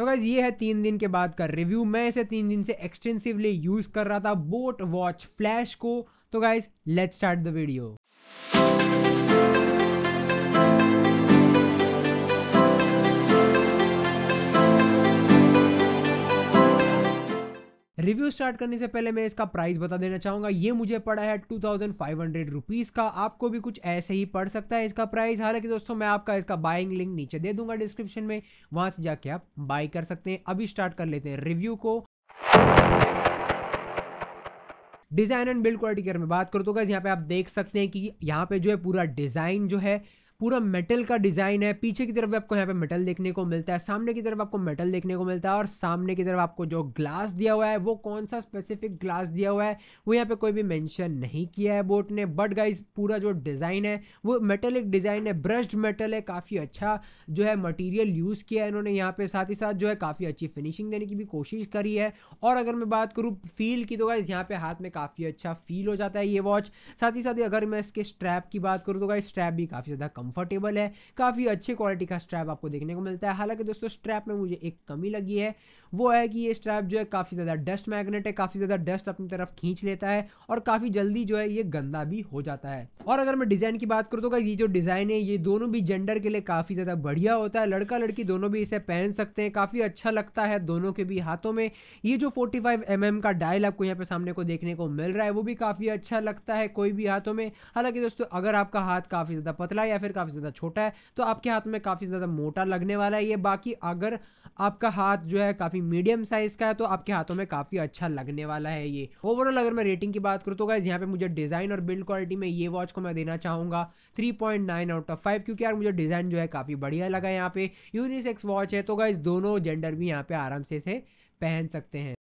तो गाइज ये है तीन दिन के बाद का रिव्यू मैं इसे तीन दिन से एक्सटेंसिवली यूज कर रहा था बोट वॉच फ्लैश को तो guys let start the video review start करने से पहले मैं इसका प्राइस बता देना चाहूंगा ये मुझे पड़ा है two thousand five hundred rupees का आपको भी कुछ ऐसे ही पड़ सकता है इसका प्राइस हालांकि दोस्तों मैं आपका इसका बाइंग लिंक नीचे दे दूंगा डिस्क्रिप्शन में वहां से जाके आप बाई कर सकते हैं अभी स्टार्ट कर लेते हैं रिव्यू को डिज़ाइन एंड बिल्ड क्वालिटी की अगर मैं बात करूँ तो गैस यहाँ पे आप देख सकते हैं कि यहाँ पे जो है पूरा डिज़ाइन जो है पूरा मेटल का डिज़ाइन है पीछे की तरफ भी आपको यहाँ पे मेटल देखने को मिलता है सामने की तरफ आपको मेटल देखने को मिलता है और सामने की तरफ आपको जो ग्लास दिया हुआ है वो कौन सा स्पेसिफिक ग्लास दिया हुआ है वो यहाँ पे कोई भी मेंशन नहीं किया है बोट ने बट गाइज पूरा जो डिज़ाइन है वो मेटेलिक डिज़ाइन है ब्रश्ड मेटल है काफ़ी अच्छा जो है मटीरियल यूज़ किया है इन्होंने यहाँ पे साथ ही साथ जो है काफ़ी अच्छी फिनिशिंग देने की भी कोशिश करी है और अगर मैं बात करूँ फील की तो गाइज़ यहाँ पे हाथ में काफ़ी अच्छा फील हो जाता है ये वॉच साथ ही साथ अगर मैं इसके स्ट्रैप की बात करूँ तो गाइज स्ट्रैप भी काफ़ी ज़्यादा कम कंफर्टेबल है काफ़ी अच्छे क्वालिटी का स्ट्रैप आपको देखने को मिलता है हालांकि दोस्तों स्ट्रैप में मुझे एक कमी लगी है वो है कि ये स्ट्रैप जो है काफ़ी ज़्यादा डस्ट मैग्नेट है काफ़ी ज़्यादा डस्ट अपनी तरफ खींच लेता है और काफ़ी जल्दी जो है ये गंदा भी हो जाता है और अगर मैं डिज़ाइन की बात करूँ तो ये जो डिज़ाइन है ये दोनों भी जेंडर के लिए काफ़ी ज़्यादा बढ़िया होता है लड़का लड़की दोनों भी इसे पहन सकते हैं काफ़ी अच्छा लगता है दोनों के भी हाथों में ये जो फोर्टी फाइव mm का डायल आपको यहाँ पे सामने को देखने को मिल रहा है वो भी काफ़ी अच्छा लगता है कोई भी हाथों में हालांकि दोस्तों अगर आपका हाथ काफ़ी ज़्यादा पतला या फिर काफ़ी ज़्यादा छोटा है तो आपके हाथ में काफ़ी ज़्यादा मोटा लगने वाला है ये बाकी अगर आपका हाथ जो है काफ़ी मीडियम साइज़ का है तो आपके हाथों में काफ़ी अच्छा लगने वाला है ये ओवरऑल अगर मैं रेटिंग की बात करूँ तो गाइज़ यहाँ पे मुझे डिज़ाइन और बिल्ड क्वालिटी में ये वॉच को मैं देना चाहूँगा three point nine out of five क्योंकि यार मुझे डिज़ाइन जो है काफ़ी बढ़िया लगा यहाँ पे यूनिसेक्स वॉच है तो गाइज़ दोनों जेंडर भी यहाँ पे आराम से इसे पहन सकते हैं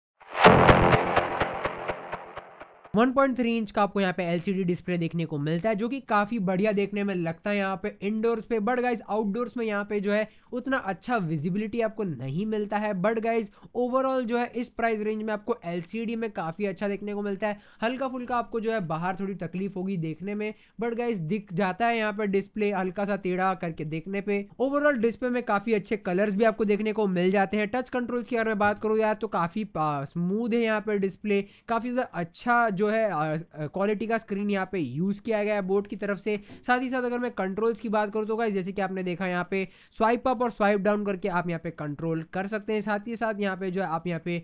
1.3 इंच का आपको यहाँ पे एलसीडी डिस्प्ले देखने को मिलता है जो कि काफी बढ़िया देखने में लगता है यहाँ पे इंडोर्स पे बट गाइज आउटडोर्स में यहाँ पे जो है उतना अच्छा विजिबिलिटी आपको नहीं मिलता है बट गाइज ओवरऑल जो है इस प्राइस रेंज में आपको एलसीडी में काफी अच्छा देखने को मिलता है हल्का फुल्का आपको जो है बाहर थोड़ी तकलीफ होगी देखने में बट गाइज दिख जाता है यहाँ पे डिस्प्ले हल्का सा टेढ़ा करके देखने पे ओवरऑल डिस्प्ले में काफी अच्छे कलर्स भी आपको देखने को मिल जाते हैं टच कंट्रोल की अगर मैं बात करूँ यार तो काफी स्मूद है यहाँ पे डिस्प्ले काफी ज्यादा अच्छा जो है क्वालिटी का स्क्रीन यहाँ पे यूज़ किया गया है बोर्ड की तरफ से साथ ही साथ अगर मैं कंट्रोल्स की बात करूँ तो गाइज जैसे कि आपने देखा यहाँ पे स्वाइप अप और स्वाइप डाउन करके आप यहाँ पे कंट्रोल कर सकते हैं साथ ही साथ यहाँ पे जो है आप यहाँ पे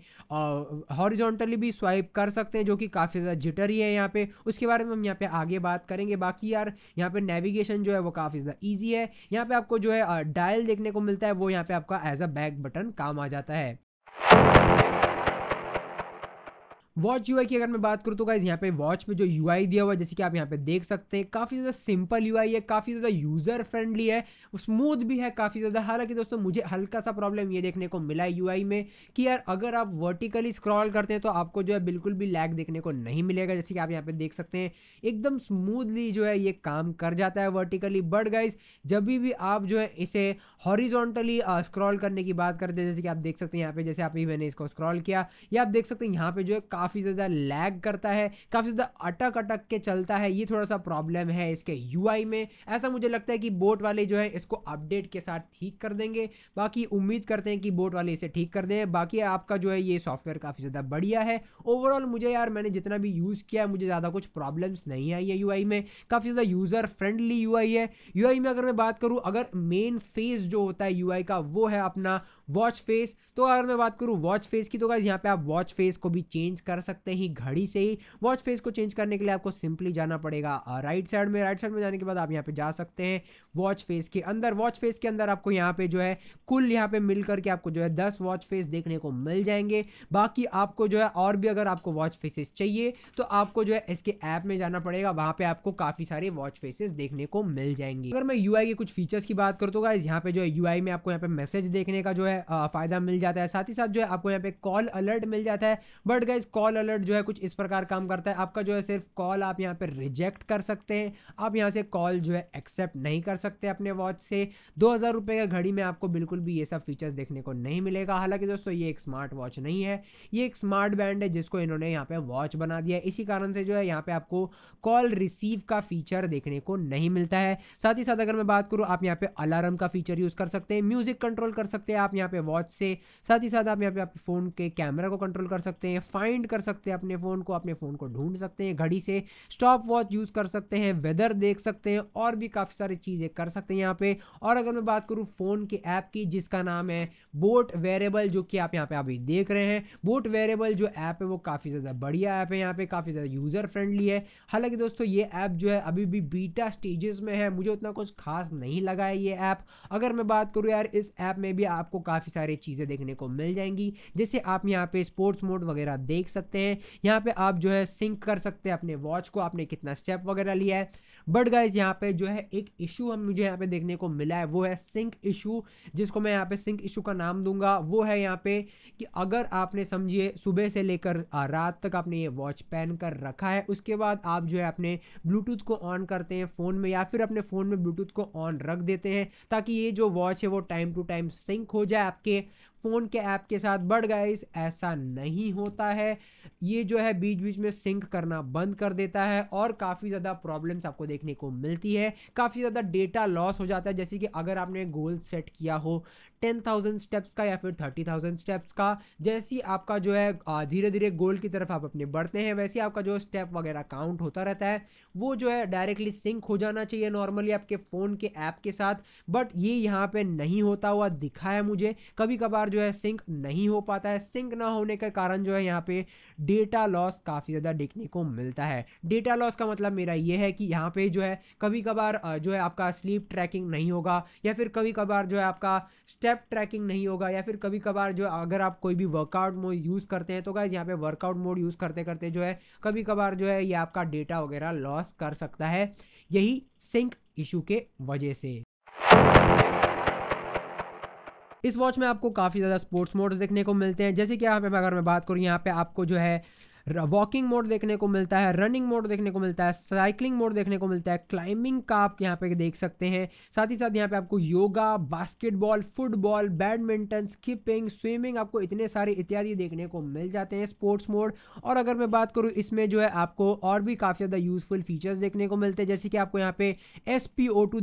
हॉरिजॉन्टली भी स्वाइप कर सकते हैं जो कि काफ़ी ज़्यादा जिटर ही है यहाँ पे उसके बारे में हम यहाँ पे आगे बात करेंगे बाकी यार यहाँ पे नेविगेशन जो है वो काफ़ी ज़्यादा ईजी है यहाँ पे आपको जो है डायल देखने को मिलता है वो यहाँ पे आपका एज अ बैक बटन काम आ जाता है वॉच यू की अगर मैं बात करूँ तो गाइज यहाँ पे वॉच में जो यू दिया हुआ जैसे कि आप यहाँ पे देख सकते हैं काफ़ी ज़्यादा सिंपल यू है काफ़ी ज़्यादा यूज़र फ्रेंडली है स्मूथ भी है काफ़ी ज़्यादा हालांकि दोस्तों मुझे हल्का सा प्रॉब्लम ये देखने को मिला यू में कि यार अगर आप वर्टिकली स्क्रॉल करते हैं तो आपको जो है बिल्कुल भी लैग देखने को नहीं मिलेगा जैसे कि आप यहाँ पे देख सकते हैं एकदम स्मूथली जो है ये काम कर जाता है वर्टिकली बट गाइज जब भी आप जो है इसे हॉरिजोंटली स्क्रॉल करने की बात करते हैं जैसे कि आप देख सकते हैं यहाँ पे जैसे आप ही मैंने इसको स्क्रॉल किया या आप देख सकते हैं यहाँ पे जो है काफ़ी ज़्यादा लैग करता है काफ़ी ज़्यादा अटक अटक के चलता है ये थोड़ा सा प्रॉब्लम है इसके यू में ऐसा मुझे लगता है कि बोट वाले जो है इसको अपडेट के साथ ठीक कर देंगे बाकी उम्मीद करते हैं कि बोट वाले इसे ठीक कर दें बाकी आपका जो है ये सॉफ्टवेयर काफ़ी ज़्यादा बढ़िया है ओवरऑल मुझे यार मैंने जितना भी यूज़ किया मुझे ज़्यादा कुछ प्रॉब्लम्स नहीं आई है यू में काफ़ी ज़्यादा यूज़र फ्रेंडली यू है यू में अगर मैं बात करूँ अगर मेन फेस जो होता है यू का वो है अपना वॉच फेस तो अगर मैं बात करूँ वॉच फेस की तो गाइज यहाँ पे आप वॉच फेस को भी चेंज कर कर सकते हैं घड़ी से ही वॉच फेस को चेंज करने के लिए आपको सिंपली जाना पड़ेगा राइट साइड में राइट साइड में जाने के बाद आप यहाँ पे जा सकते हैं वॉच फेस के अंदर वॉच फेस के अंदर आपको यहाँ पे जो है कुल यहाँ पे मिल करके आपको जो है दस वॉच फेस देखने को मिल जाएंगे बाकी आपको जो है और भी अगर आपको वॉच फेसेस चाहिए तो आपको जो है इसके ऐप में जाना पड़ेगा वहाँ पे आपको काफ़ी सारे वॉच फेसेस देखने को मिल जाएंगे अगर मैं यू के कुछ फीचर्स की बात करूँ तो गाइज यहाँ पे जो है यू में आपको यहाँ पे मैसेज देखने का जो है फ़ायदा मिल जाता है साथ ही साथ जो है आपको यहाँ पे कॉल अलर्ट मिल जाता है but guys call call alert जो है कुछ इस प्रकार काम करता है आपका जो है सिर्फ कॉल आप यहाँ पर रिजेक्ट कर सकते हैं आप यहाँ से कॉल जो है एक्सेप्ट नहीं कर सकते अपने वॉच से दो हज़ार रुपये का घड़ी में आपको बिल्कुल भी ये सब फीचर्स देखने को नहीं मिलेगा हालांकि दोस्तों ये एक स्मार्ट वॉच नहीं है ये एक स्मार्ट बैंड है जिसको इन्होंने यहाँ पर वॉच बना दिया इसी कारण से जो है यहाँ पर आपको कॉल रिसीव का फीचर देखने को नहीं मिलता है साथ ही साथ अगर मैं बात करूँ आप यहाँ पर अलार्म का फीचर यूज़ कर सकते हैं म्यूज़िक कंट्रोल कर सकते हैं आप यहाँ पर वॉच से साथ ही साथ आप यहाँ पे आप फ़ोन के कैमरा को कंट्रोल कर सकते हैं फाइंड कर सकते हैं अपने फ़ोन को अपने फ़ोन को ढूंढ सकते हैं घड़ी से स्टॉप वॉच यूज़ कर सकते हैं वेदर देख सकते हैं और भी काफ़ी सारी चीज़ें कर सकते हैं यहाँ पर और अगर मैं बात करूँ फ़ोन के ऐप की जिसका नाम है बोट वेरेबल जो कि आप यहाँ पर अभी देख रहे हैं बोट वेरेबल जो ऐप है वो काफ़ी ज़्यादा बढ़िया ऐप है यहाँ पर काफ़ी ज़्यादा यूज़र फ्रेंडली है हालांकि दोस्तों ये ऐप जो है अभी भी बीटा स्टेजेस में है मुझे उतना कुछ खास नहीं लगा है ये ऐप अगर मैं बात करूँ यार इस ऐप में भी आपको काफ़ी सारी चीज़ें देखने को मिल जाएंगी जैसे आप यहाँ पे स्पोर्ट्स मोड वगैरह देख सकते सकते हैं यहाँ पे आप जो है सिंक कर सकते हैं अपने वॉच को आपने कितना स्टेप वगैरह लिया है बट गाइज यहाँ पे जो है एक इशू हम मुझे यहाँ पे देखने को मिला है वो है सिंक इशू जिसको मैं यहाँ पे सिंक इशू का नाम दूंगा वो है यहाँ पे कि अगर आपने समझिए सुबह से लेकर रात तक आपने ये वॉच पहन कर रखा है उसके बाद आप जो है अपने ब्लूटूथ को ऑन करते हैं फ़ोन में या फिर अपने फ़ोन में ब्लूटूथ को ऑन रख देते हैं ताकि ये जो वॉच है वो टाइम टू टाइम सिंक हो जाए आपके फ़ोन के ऐप के साथ बट गाइस ऐसा नहीं होता है ये जो है बीच बीच में सिंक करना बंद कर देता है और काफ़ी ज़्यादा प्रॉब्लम्स आपको देखने को मिलती है काफ़ी ज़्यादा डेटा लॉस हो जाता है जैसे कि अगर आपने गोल सेट किया हो टेन थाउजेंड स्टेप्स का या फिर थर्टी थाउजेंड स्टेप्स का जैसी आपका जो है धीरे धीरे गोल की तरफ आप अपने बढ़ते हैं वैसे आपका जो स्टेप वगैरह काउंट होता रहता है वो जो है डायरेक्टली सिंक हो जाना चाहिए नॉर्मली आपके फ़ोन के ऐप के साथ बट ये यहाँ पर नहीं होता हुआ दिखा है मुझे कभी कभार जो है सिंक नहीं हो पाता है सिंक ना होने के कारण जो है यहाँ पर डेटा लॉस काफ़ी ज़्यादा देखने को मिलता है डेटा लॉस का मतलब मेरा ये है कि यहाँ पर जो है कभी कभार जो है आपका स्लीप ट्रैकिंग नहीं होगा या फिर कभी कभार जो है आपका स्टेप स्टेप ट्रैकिंग नहीं होगा या फिर कभी कभार जो अगर आप कोई भी वर्कआउट मोड यूज़ करते हैं तो गाइज यहाँ पे वर्कआउट मोड यूज़ करते करते जो है कभी कभार जो है ये आपका डेटा वगैरह लॉस कर सकता है यही सिंक इशू के वजह से इस वॉच में आपको काफ़ी ज़्यादा स्पोर्ट्स मोड्स देखने को मिलते हैं जैसे कि आप अगर मैं बात करूँ यहाँ पे आपको जो है वॉकिंग मोड देखने को मिलता है रनिंग मोड देखने को मिलता है साइकिलिंग मोड देखने को मिलता है क्लाइंबिंग का आप यहाँ पे देख सकते हैं साथ ही साथ यहाँ पे आपको yoga basketball football badminton skipping swimming आपको इतने सारे इत्यादि देखने को मिल जाते हैं स्पोर्ट्स मोड और अगर मैं बात करूँ इसमें जो है आपको और भी काफ़ी ज़्यादा यूजफुल फीचर्स देखने को मिलते हैं जैसे कि आपको यहाँ पे एस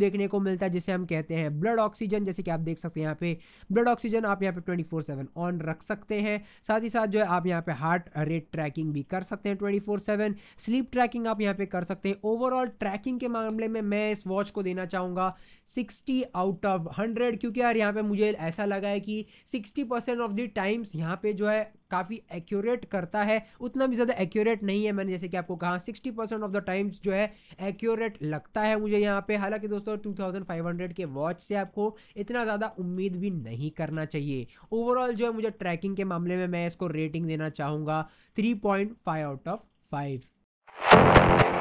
देखने को मिलता है जिसे हम कहते हैं ब्लड ऑक्सीजन जैसे कि आप देख सकते हैं यहाँ पे ब्लड ऑक्सीजन आप यहाँ पे ट्वेंटी ऑन रख सकते हैं साथ ही साथ जो है आप यहाँ पे हार्ट रेट ट्रैकिंग भी कर सकते हैं twenty four seven sleep tracking आप यहाँ पे कर सकते हैं ओवरऑल ट्रैकिंग के मामले में मैं इस वॉच को देना चाहूँगा सिक्सटी आउट ऑफ हंड्रेड क्योंकि यार यहाँ पे मुझे ऐसा लगा है कि sixty percent of the times यहाँ पे जो है काफ़ी एक्यूरेट करता है उतना भी ज़्यादा एक्यूरेट नहीं है मैंने जैसे कि आपको कहा sixty percent of the times जो है एक्यूरेट लगता है मुझे यहाँ पे हालांकि दोस्तों 2500 के वॉच से आपको इतना ज़्यादा उम्मीद भी नहीं करना चाहिए ओवरऑल जो है मुझे ट्रैकिंग के मामले में मैं इसको रेटिंग देना चाहूँगा three point five out of five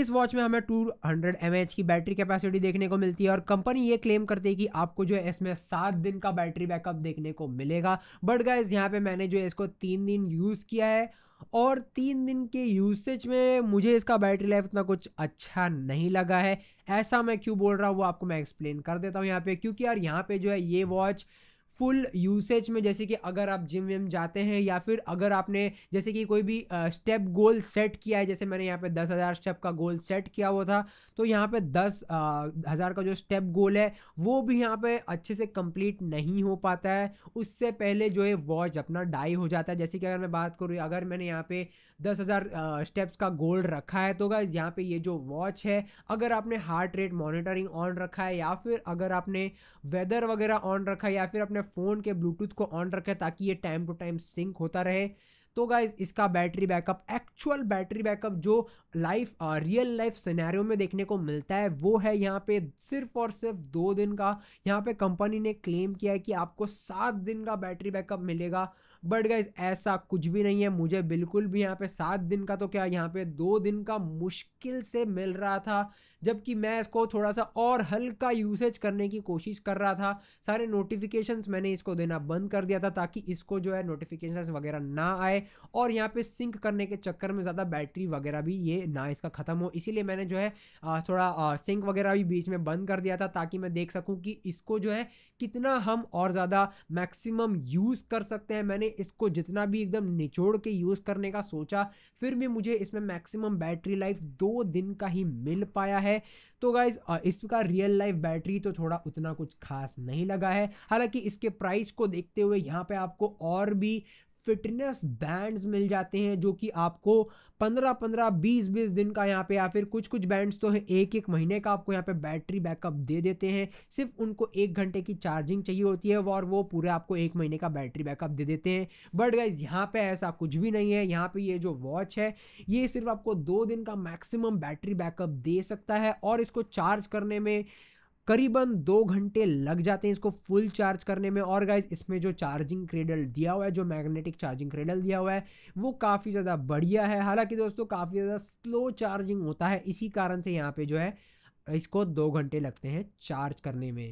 इस वॉच में हमें 200 हंड्रेड की बैटरी कैपेसिटी देखने को मिलती है और कंपनी ये क्लेम करती है कि आपको जो है इसमें सात दिन का बैटरी बैकअप देखने को मिलेगा बट गाइज यहाँ पे मैंने जो है इसको तीन दिन यूज़ किया है और तीन दिन के यूसेज में मुझे इसका बैटरी लाइफ उतना कुछ अच्छा नहीं लगा है ऐसा मैं क्यों बोल रहा हूँ वो आपको मैं एक्सप्लेन कर देता हूँ यहाँ पे क्योंकि यार यहाँ पे जो है ये वॉच फुल यूसेज में जैसे कि अगर आप जिम विम जाते हैं या फिर अगर आपने जैसे कि कोई भी स्टेप गोल सेट किया है जैसे मैंने यहाँ पे दस हज़ार स्टेप का गोल सेट किया हुआ था तो यहाँ पे दस हज़ार का जो स्टेप गोल है वो भी यहाँ पे अच्छे से कंप्लीट नहीं हो पाता है उससे पहले जो है वॉच अपना डाई हो जाता है जैसे कि अगर मैं बात करूँ अगर मैंने यहाँ पे दस हज़ार स्टेप्स का गोल रखा है तो गाइज यहाँ पे ये जो वॉच है अगर आपने हार्ट रेट मॉनिटरिंग ऑन रखा है या फिर अगर आपने वेदर वगैरह ऑन रखा है या फिर अपने फ़ोन के ब्लूटूथ को ऑन रखा है ताकि ये टाइम टू टाइम सिंक होता रहे तो गाइज इसका battery backup actual battery backup जो लाइफ रियल लाइफ सिनेरियो में देखने को मिलता है वो है यहाँ पे सिर्फ और सिर्फ दो दिन का यहाँ पे कंपनी ने क्लेम किया है कि आपको सात दिन का बैटरी बैकअप मिलेगा बट गाइज ऐसा कुछ भी नहीं है मुझे बिल्कुल भी यहाँ पे सात दिन का तो क्या यहाँ पे दो दिन का मुश्किल से मिल रहा था जबकि मैं इसको थोड़ा सा और हल्का यूसेज करने की कोशिश कर रहा था सारे नोटिफिकेशन मैंने इसको देना बंद कर दिया था ताकि इसको जो है नोटिफिकेशन वगैरह ना आए और यहाँ पे सिंक करने के चक्कर में ज़्यादा बैटरी वगैरह भी ये ना इसका ख़त्म हो इसीलिए मैंने जो है थोड़ा सिंक वगैरह भी बीच में बंद कर दिया था ताकि मैं देख सकूँ कि इसको जो है कितना हम और ज़्यादा मैक्सिमम यूज़ कर सकते हैं मैंने इसको जितना भी एकदम निचोड़ के यूज़ करने का सोचा फिर भी मुझे इसमें मैक्सिमम बैटरी लाइफ दो दिन का ही मिल पाया है है तो गाइज इसका रियल लाइफ बैटरी तो थोड़ा उतना कुछ खास नहीं लगा है हालांकि इसके प्राइस को देखते हुए यहाँ पे आपको और भी फिटनेस बैंड्स मिल जाते हैं जो कि आपको पंद्रह पंद्रह बीस बीस दिन का यहाँ पे या फिर कुछ कुछ बैंड्स तो है एक एक महीने का आपको यहाँ पे बैटरी बैकअप दे देते हैं सिर्फ उनको एक घंटे की चार्जिंग चाहिए होती है और वो पूरे आपको एक महीने का बैटरी बैकअप दे देते हैं बट गाइज यहाँ पे ऐसा कुछ भी नहीं है यहाँ पे ये जो वॉच है ये सिर्फ आपको दो दिन का मैक्सिमम बैटरी बैकअप दे सकता है और इसको चार्ज करने में करीबन दो घंटे लग जाते हैं इसको फुल चार्ज करने में और गाइज इसमें जो चार्जिंग क्रेडल दिया हुआ है जो मैग्नेटिक चार्जिंग क्रेडल दिया हुआ है वो काफ़ी ज़्यादा बढ़िया है हालांकि दोस्तों काफ़ी ज़्यादा स्लो चार्जिंग होता है इसी कारण से यहाँ पे जो है इसको दो घंटे लगते हैं चार्ज करने में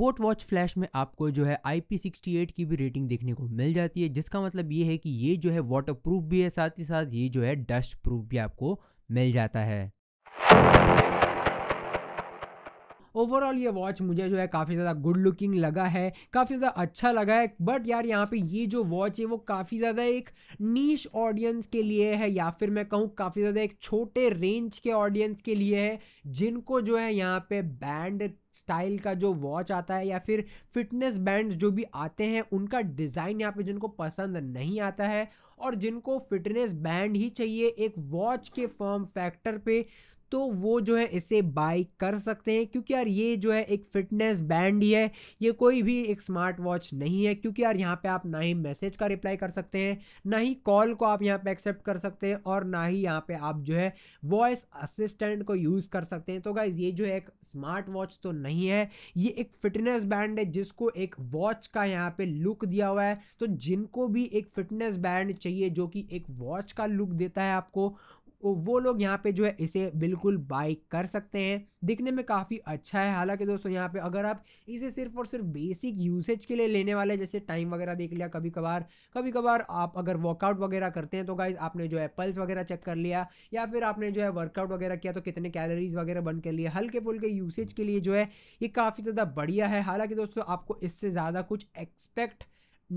बोट वॉच फ्लैश में आपको जो है आई पी सिक्सटी एट की भी रेटिंग देखने को मिल जाती है जिसका मतलब ये है कि ये जो है वाटर प्रूफ भी है साथ ही साथ ये जो है डस्ट प्रूफ भी आपको मिल जाता है ओवरऑल ये वॉच मुझे जो है काफ़ी ज़्यादा गुड लुकिंग लगा है काफ़ी ज़्यादा अच्छा लगा है बट यार यहाँ पे ये जो वॉच है वो काफ़ी ज़्यादा एक नीश ऑडियंस के लिए है या फिर मैं कहूँ काफ़ी ज़्यादा एक छोटे रेंज के ऑडियंस के लिए है जिनको जो है यहाँ पे बैंड स्टाइल का जो वॉच आता है या फिर फिटनेस बैंड जो भी आते हैं उनका डिज़ाइन यहाँ पे जिनको पसंद नहीं आता है और जिनको फिटनेस बैंड ही चाहिए एक वॉच के फॉर्म फैक्टर पे तो वो जो है इसे बाई कर सकते हैं क्योंकि यार ये जो है एक फिटनेस बैंड ही है ये कोई भी एक स्मार्ट वॉच नहीं है क्योंकि यार यहाँ पे आप ना ही मैसेज का रिप्लाई कर सकते हैं ना ही कॉल को आप यहाँ पे एक्सेप्ट कर सकते हैं और ना ही यहाँ पे आप जो है वॉइस असिस्टेंट को यूज़ कर सकते हैं तो गाइज ये जो है एक स्मार्ट वॉच तो नहीं है ये एक फिटनेस बैंड है जिसको एक वॉच का यहाँ पर लुक दिया हुआ है तो जिनको भी एक फिटनेस बैंड चाहिए जो कि एक वॉच का लुक देता है आपको तो वो लोग यहाँ पे जो है इसे बिल्कुल बाई कर सकते हैं दिखने में काफ़ी अच्छा है हालांकि दोस्तों यहाँ पे अगर आप इसे सिर्फ और सिर्फ बेसिक यूसेज के लिए लेने वाले जैसे टाइम वगैरह देख लिया कभी कभार कभी कभार आप अगर वर्कआउट वगैरह करते हैं तो गाइज आपने जो है पल्स वगैरह चेक कर लिया या फिर आपने जो है वर्कआउट वगैरह किया तो कितने कैलोरीज वगैरह बन कर लिए हल्के फुल्के यूसेज के लिए जो है ये काफ़ी ज़्यादा बढ़िया है हालाँकि दोस्तों आपको इससे ज़्यादा कुछ एक्सपेक्ट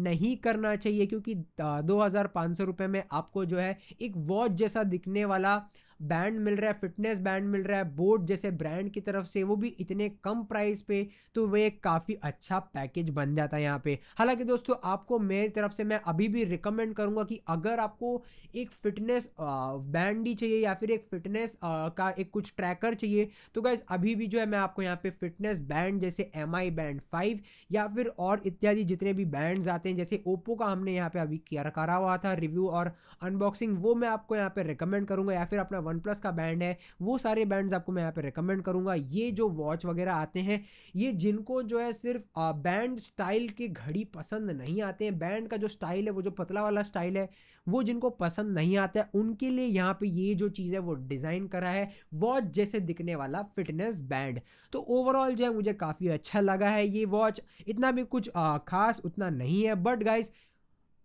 नहीं करना चाहिए क्योंकि दो हज़ार पाँच सौ रुपये में आपको जो है एक वॉच जैसा दिखने वाला बैंड मिल रहा है फिटनेस बैंड मिल रहा है बोट जैसे ब्रांड की तरफ से वो भी इतने कम प्राइस पे तो वह एक काफ़ी अच्छा पैकेज बन जाता है यहाँ पे हालांकि दोस्तों आपको मेरी तरफ से मैं अभी भी रिकमेंड करूँगा कि अगर आपको एक फिटनेस बैंड ही चाहिए या फिर एक फिटनेस का एक कुछ ट्रैकर चाहिए तो गाइज अभी भी जो है मैं आपको यहाँ पे फिटनेस बैंड जैसे एम बैंड फाइव या फिर और इत्यादि जितने भी बैंड्स आते हैं जैसे ओप्पो का हमने यहाँ पे अभी किया करा हुआ था रिव्यू और अनबॉक्सिंग वो मैं आपको यहाँ पे रिकमेंड करूँगा या फिर अपना वन प्लस का बैंड है वो सारे बैंड्स आपको मैं यहाँ पे रिकमेंड करूँगा ये जो वॉच वगैरह आते हैं ये जिनको जो है सिर्फ बैंड स्टाइल की घड़ी पसंद नहीं आते हैं बैंड का जो स्टाइल है वो जो पतला वाला स्टाइल है वो जिनको पसंद नहीं आता है उनके लिए यहाँ पे ये जो चीज़ है वो डिज़ाइन करा है वॉच जैसे दिखने वाला फिटनेस बैंड तो ओवरऑल जो है मुझे काफ़ी अच्छा लगा है ये वॉच इतना भी कुछ खास उतना नहीं है बट गाइज़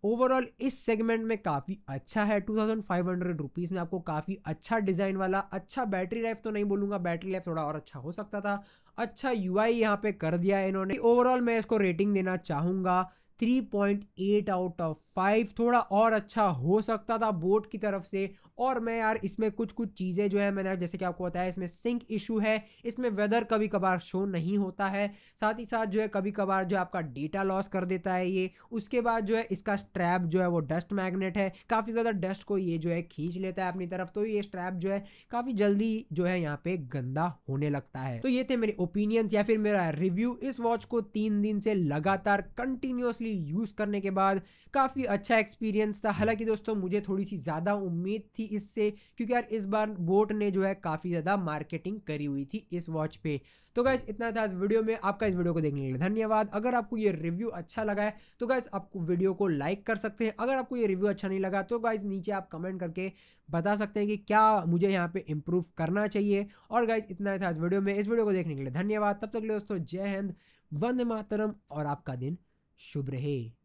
ओवरऑल इस सेगमेंट में काफ़ी अच्छा है two thousand five hundred rupees में आपको काफ़ी अच्छा डिज़ाइन वाला अच्छा बैटरी लाइफ तो नहीं बोलूँगा बैटरी लाइफ थोड़ा और अच्छा हो सकता था अच्छा यू आई यहाँ पे कर दिया है इन्होंने ओवरऑल मैं इसको रेटिंग देना चाहूँगा 3.8 आउट ऑफ 5 थोड़ा और अच्छा हो सकता था बोट की तरफ से और मैं यार इसमें कुछ कुछ चीज़ें जो है मैंने जैसे कि आपको बताया इसमें सिंक इशू है इसमें वेदर कभी कभार शो नहीं होता है साथ ही साथ जो है कभी कभार जो आपका डेटा लॉस कर देता है ये उसके बाद जो है इसका स्ट्रैप जो है वो डस्ट मैग्नेट है काफ़ी ज़्यादा डस्ट को ये जो है खींच लेता है अपनी तरफ तो ये स्ट्रैप जो है काफ़ी जल्दी जो है यहाँ पे गंदा होने लगता है तो ये थे मेरे ओपिनियंस या फिर मेरा रिव्यू इस वॉच को तीन दिन से लगातार कंटिन्यूसली यूज़ करने के बाद काफ़ी अच्छा एक्सपीरियंस था हालांकि दोस्तों मुझे थोड़ी सी ज़्यादा उम्मीद थी थी इससे क्योंकि यार इस बार बोट ने जो है काफ़ी ज़्यादा मार्केटिंग करी हुई थी इस वॉच पे तो गैस इतना था इस वीडियो में आपका इस वीडियो को देखने के लिए धन्यवाद अगर आपको ये रिव्यू अच्छा लगा है तो गैस आपको वीडियो को लाइक कर सकते हैं अगर आपको ये रिव्यू अच्छा नहीं लगा तो गाइज नीचे आप कमेंट करके बता सकते हैं कि क्या मुझे यहाँ पे इम्प्रूव करना चाहिए और गाइज इतना था इस वीडियो में इस वीडियो को देखने के लिए धन्यवाद तब तक के लिए दोस्तों जय हिंद वंदे मातरम और आपका दिन शुभ रहे